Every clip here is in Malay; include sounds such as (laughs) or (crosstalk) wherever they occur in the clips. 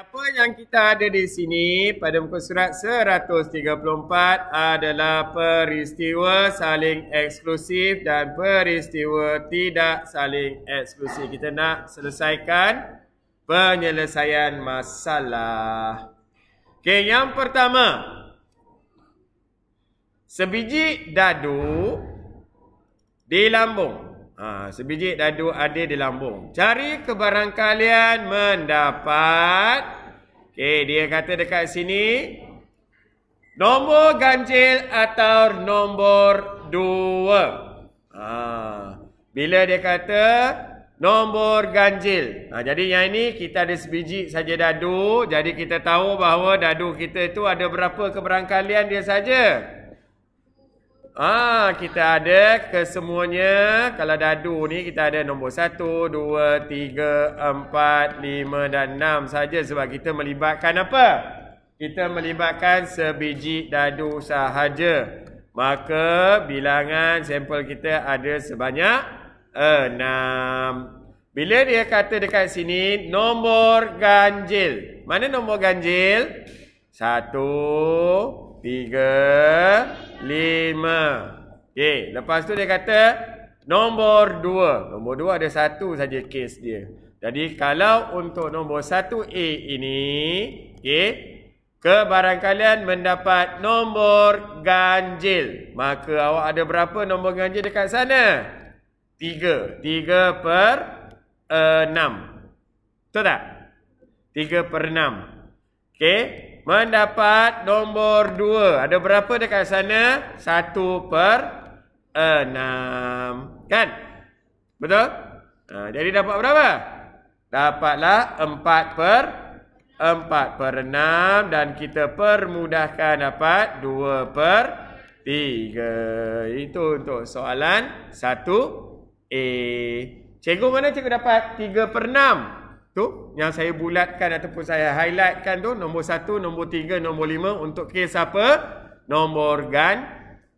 Siapa yang kita ada di sini pada muka surat 134 adalah peristiwa saling eksklusif dan peristiwa tidak saling eksklusif. Kita nak selesaikan penyelesaian masalah. Okey, yang pertama. Sebiji dadu dilambung. lambung Ha, sebiji dadu ada di lambung. Cari kebarangkalian mendapat. Okey, dia kata dekat sini. Nombor ganjil atau nombor dua. Ha, bila dia kata nombor ganjil. Ha, jadi yang ini kita ada sebiji saja dadu. Jadi kita tahu bahawa dadu kita itu ada berapa keberangkalian dia saja. Ah kita ada kesemuanya. Kalau dadu ni kita ada nombor 1, 2, 3, 4, 5 dan 6 saja sebab kita melibatkan apa? Kita melibatkan sebiji dadu sahaja. Maka bilangan sampel kita ada sebanyak 6. Bila dia kata dekat sini nombor ganjil. Mana nombor ganjil? 1 Tiga. Lima. Okey. Lepas tu dia kata. Nombor dua. Nombor dua ada satu saja kes dia. Jadi kalau untuk nombor satu A ini. Okey. Kebarangkalian mendapat nombor ganjil. Maka awak ada berapa nombor ganjil dekat sana? Tiga. Tiga per eh, enam. Betul tak? Tiga per enam. Okey. Mendapat nombor dua. Ada berapa dekat sana? Satu per enam. Kan? Betul? Ha, jadi dapat berapa? Dapatlah empat per empat per enam. Dan kita permudahkan dapat dua per tiga. Itu untuk soalan satu A. Cikgu mana cikgu dapat tiga per enam? Tu yang saya bulatkan ataupun saya highlightkan tu nombor 1, nombor 3, nombor 5 untuk kes apa? Nombor gan,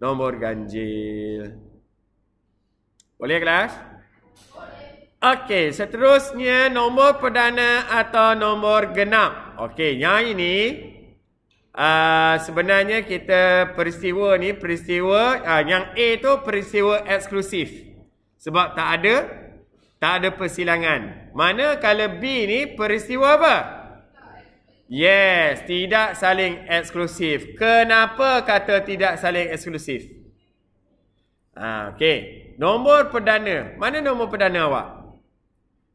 nombor ganjil. Boleh kelas? Boleh. Okey, seterusnya nombor perdana atau nombor genap. Okey, yang ini uh, sebenarnya kita peristiwa ni peristiwa uh, yang A tu peristiwa eksklusif. Sebab tak ada tak ada persilangan. Mana kalau B ni peristiwa apa? Yes, tidak saling eksklusif. Kenapa kata tidak saling eksklusif? Ha, okay. Nombor perdana. Mana nombor perdana awak?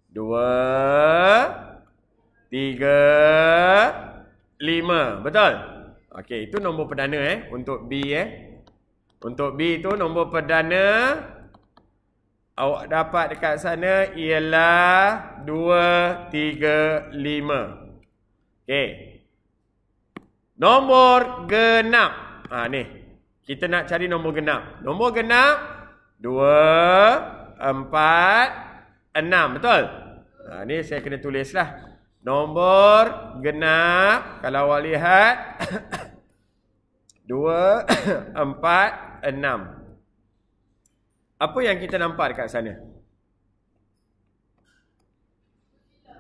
Dua. Tiga. Lima. Betul? Okay, itu nombor perdana eh. Untuk B eh. Untuk B itu nombor perdana. Nombor perdana awak dapat dekat sana ialah 2, 3, 5. Okey. Nombor genap. Ha, ni. Kita nak cari nombor genap. Nombor genap. 2, 4, 6. Betul? Ha, ni saya kena tulislah. Nombor genap. Kalau awak lihat. 2, 4, 6. 6 apa yang kita nampak dekat sana?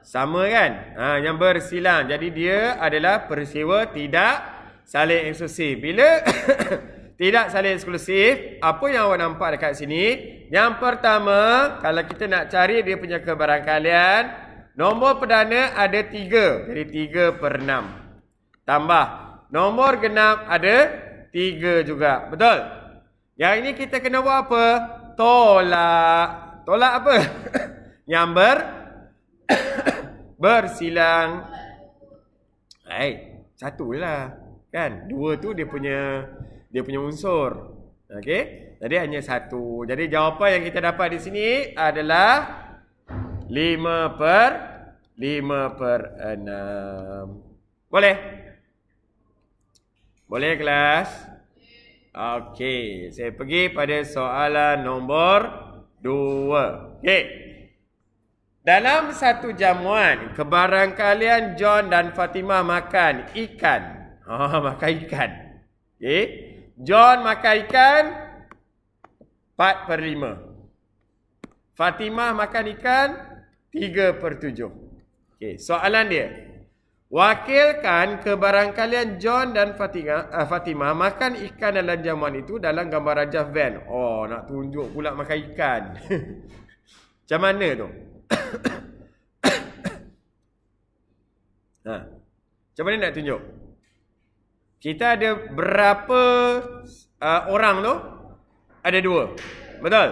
Sama kan? Ha, yang bersilang. Jadi dia adalah persewa tidak saling eksklusif. Bila (coughs) tidak saling eksklusif, apa yang awak nampak dekat sini? Yang pertama, kalau kita nak cari dia punya kebarangkalian, nombor perdana ada tiga Jadi tiga per enam. Tambah. Nombor genap ada tiga juga. Betul? Yang ini kita kena buat apa? tolak. Tolak apa? (laughs) Yang (coughs) bersilang. Hai, satu lah. Kan? Dua tu dia punya dia punya unsur. Okey? Jadi hanya satu. Jadi jawapan yang kita dapat di sini adalah 5 per 5 per 6. Boleh? Boleh kelas? Okey, saya pergi pada soalan nombor dua. Okey. Dalam satu jamuan, kebarangkalian John dan Fatimah makan ikan. Oh, (laughs) makan ikan. Okey. John makan ikan 4 per 5. Fatimah makan ikan 3 per 7. Okey, soalan dia. Wakilkan ke kebarangkalian John dan Fatima, uh, Fatimah makan ikan dalam jamuan itu dalam gambar Raja Van. Oh, nak tunjuk pula makan ikan. (laughs) Macam mana tu? (coughs) ha. Macam mana nak tunjuk? Kita ada berapa uh, orang tu? Ada dua. Betul?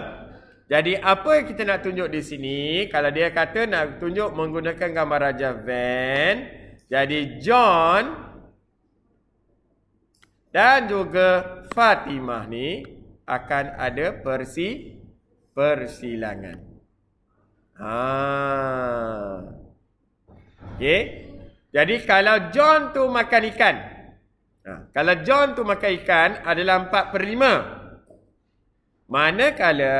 Jadi apa yang kita nak tunjuk di sini? Kalau dia kata nak tunjuk menggunakan gambar Raja Van... Jadi John dan juga Fatimah ni akan ada persi persilangan. Ha. Okey. Jadi kalau John tu makan ikan. Ha. kalau John tu makan ikan adalah 4 per 5. Manakala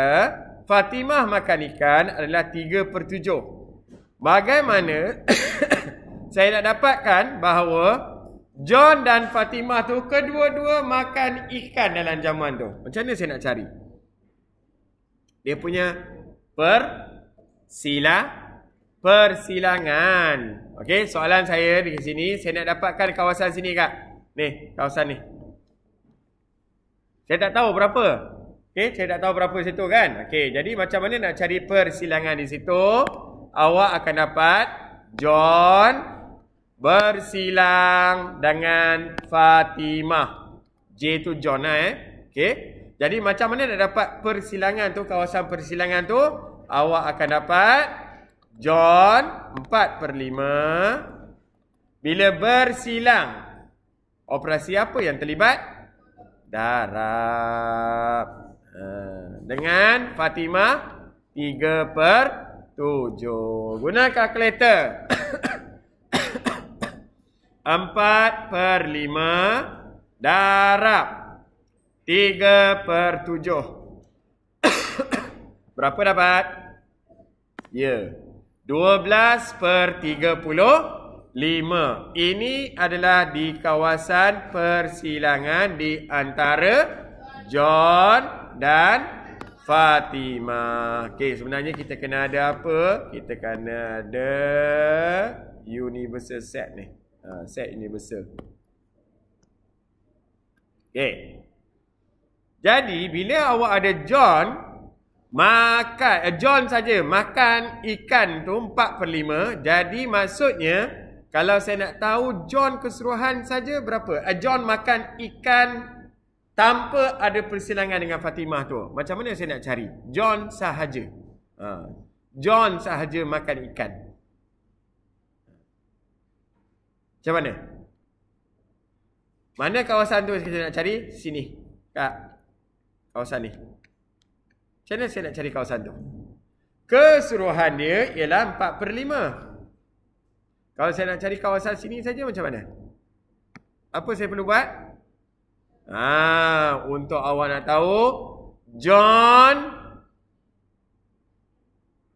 Fatimah makan ikan adalah 3 per 7. Bagaimana saya nak dapatkan bahawa John dan Fatimah tu kedua-dua makan ikan dalam zaman tu. Macam mana saya nak cari? Dia punya persila persilangan. Okey, soalan saya di sini, saya nak dapatkan kawasan sini kak. Ni, kawasan ni. Saya tak tahu berapa. Okey, saya tak tahu berapa situ kan? Okey, jadi macam mana nak cari persilangan di situ? Awak akan dapat John bersilang dengan Fatimah. J tu John lah eh. Okay. Jadi macam mana nak dapat persilangan tu, kawasan persilangan tu? Awak akan dapat John 4 per 5. Bila bersilang, operasi apa yang terlibat? Darab. Ha, dengan Fatimah 3 per 7. Guna kalkulator. (coughs) Empat per lima darab. Tiga per tujuh. (coughs) Berapa dapat? Ya. Dua belas per tiga puluh lima. Ini adalah di kawasan persilangan di antara John dan Fatimah. Okey, sebenarnya kita kena ada apa? Kita kena ada universal set ni uh, set universal. Okay. Jadi bila awak ada John makan uh, John saja makan ikan tu 4 5. Jadi maksudnya kalau saya nak tahu John keseluruhan saja berapa? Uh, John makan ikan tanpa ada persilangan dengan Fatimah tu. Macam mana saya nak cari? John sahaja. Uh, John sahaja makan ikan. Macam mana? Mana kawasan tu kita nak cari? Sini. Kak. Kawasan ni. Macam mana saya nak cari kawasan tu? Keseluruhan dia ialah 4 per 5. Kalau saya nak cari kawasan sini saja macam mana? Apa saya perlu buat? Ah, untuk awak nak tahu, John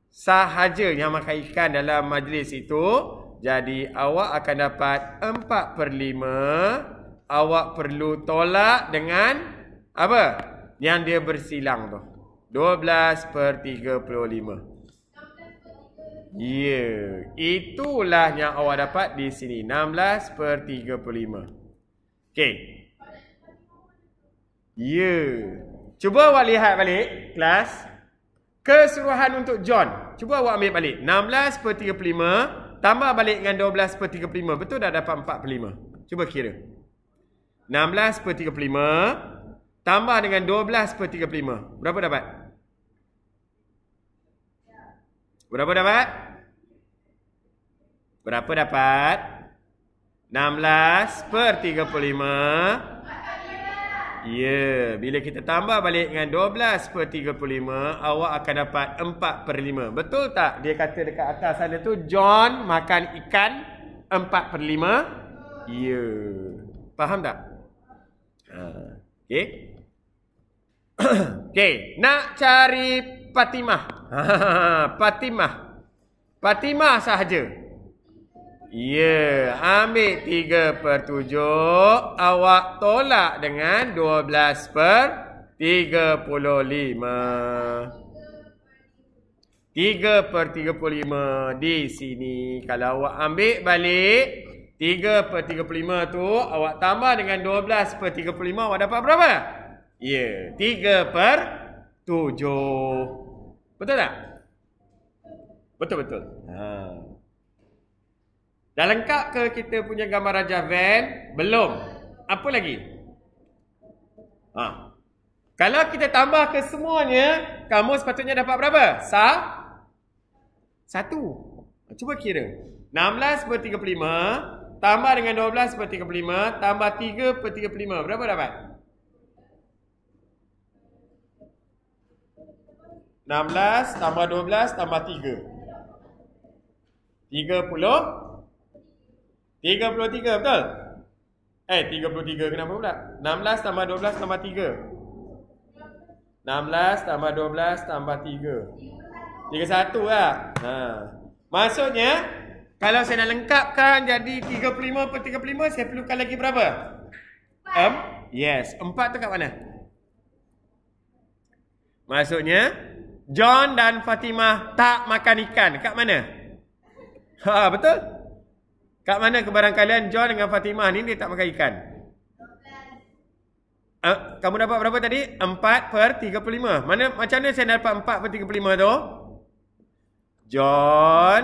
sahaja yang makan ikan dalam majlis itu jadi awak akan dapat 4 per 5. Awak perlu tolak dengan apa? Yang dia bersilang tu. 12 per 35. Ya. Yeah. Itulah yang awak dapat di sini. 16 per 35. Okey. Ya. Yeah. Cuba awak lihat balik kelas. Keseruhan untuk John. Cuba awak ambil balik. 16 per 35. 35. Tambah balik dengan 12 per 35. Betul dah dapat 45. Cuba kira. 16 per 35. Tambah dengan 12 per 35. Berapa dapat? Berapa dapat? Berapa dapat? 16 per 35. Ya, yeah. bila kita tambah balik dengan 12 per 35, awak akan dapat 4 per 5. Betul tak? Dia kata dekat atas sana tu, John makan ikan 4 per 5. Ya. Yeah. Faham tak? Okay. Ha. okay. (coughs) Nak cari Fatimah. (laughs) Fatimah. Fatimah sahaja. Ya, ambil tiga per tujuh. Awak tolak dengan dua belas per tiga puluh lima. Tiga per tiga puluh lima di sini. Kalau awak ambil balik, tiga per tiga puluh lima tu, awak tambah dengan dua belas per tiga puluh lima, awak dapat berapa? Ya, tiga per tujuh. Betul tak? Betul-betul. Haa. Dah lengkap ke kita punya gambar Raja Van? Belum. Apa lagi? Ha. Kalau kita tambah ke semuanya, kamu sepatutnya dapat berapa? Sa? Satu. Cuba kira. 16 per 35, tambah dengan 12 per 35, tambah 3 per 35. Berapa dapat? 16 tambah 12 tambah 3. 30. 33 betul? Eh 33 kenapa pula? 16 tambah 12 tambah 3 16 tambah 12 tambah 3 31 lah ha. Maksudnya Kalau saya nak lengkapkan jadi 35 per 35 Saya perlukan lagi berapa? 4 um, Yes 4 tu kat mana? Maksudnya John dan Fatimah tak makan ikan Kat mana? Ha, Betul? Kat mana kebarangkalian John dengan Fatimah ni dia tak pakai ikan? 12. Eh, kamu dapat berapa tadi? 4 per 35. Mana, macam mana saya dapat 4 per 35 tu? John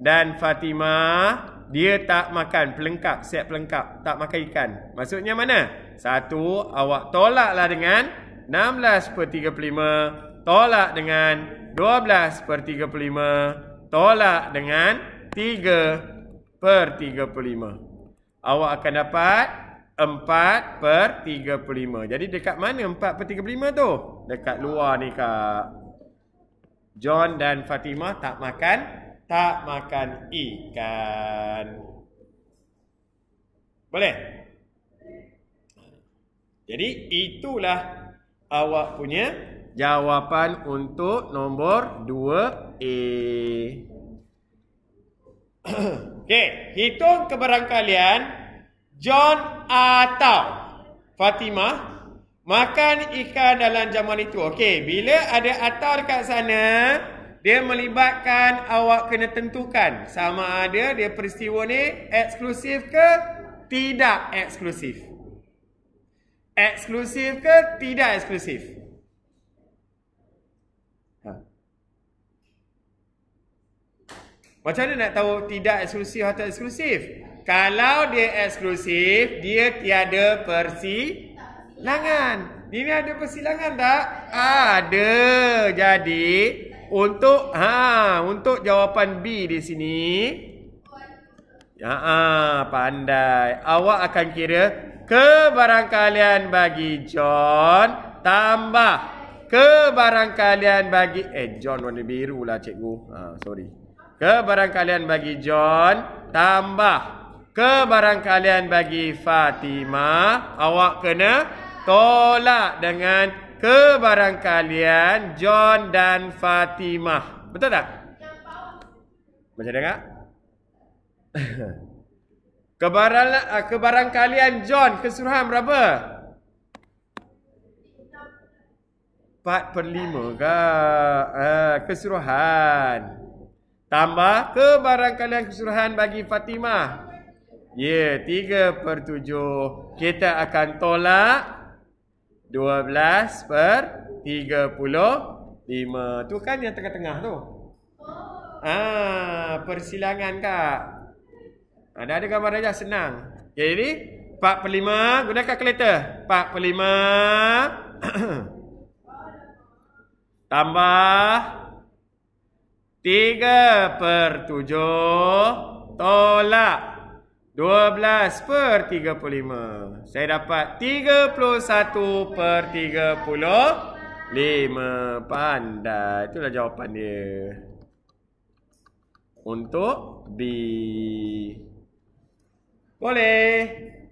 dan Fatimah dia tak makan pelengkap, set pelengkap. Tak makan ikan. Maksudnya mana? Satu, awak tolaklah dengan 16 per 35. Tolak dengan 12 per 35. Tolak dengan 3 per 35 per 35. Awak akan dapat 4 per 35. Jadi dekat mana 4 per 35 tu? Dekat luar ni kak. John dan Fatimah tak makan. Tak makan ikan. Boleh? Jadi itulah awak punya jawapan untuk nombor 2A. (clears throat) Okey, hitung keberangkalian John atau Fatimah makan ikan dalam zaman itu. Okey, bila ada atau dekat sana, dia melibatkan awak kena tentukan sama ada dia peristiwa ni eksklusif ke tidak eksklusif. Eksklusif ke tidak eksklusif. Macam mana nak tahu tidak eksklusif atau eksklusif? Kalau dia eksklusif, dia tiada persilangan. Ini ada persilangan tak? Ada. Jadi, untuk ha, untuk jawapan B di sini. Ha, ha, pandai. Awak akan kira kebarangkalian bagi John tambah kebarangkalian bagi... Eh, John warna biru lah cikgu. Ha, sorry. Kebarangkalian bagi John Tambah Kebarangkalian bagi Fatimah Awak kena tolak dengan Kebarangkalian John dan Fatimah Betul tak? Macam dengar? (laughs) Kebarang, eh, kebarangkalian John Kesuruhan berapa? Empat per 5 kak eh, Kesuruhan Kesuruhan Tambah kebarangkalian barang kesuruhan bagi Fatimah. Ya, tiga per tujuh. Kita akan tolak dua belas per tiga puluh lima. Itu kan yang tengah-tengah tu. Ah, persilangan kak. Ada ada gambar aja senang. Okay, jadi, empat per lima. Gunakan kalkulator. Empat per lima. (coughs) Tambah. Tiga per tujuh tolak. Dua belas per tiga puluh lima. Saya dapat tiga puluh satu per tiga puluh lima. Pandai. Itulah jawapan dia. Untuk B. Boleh.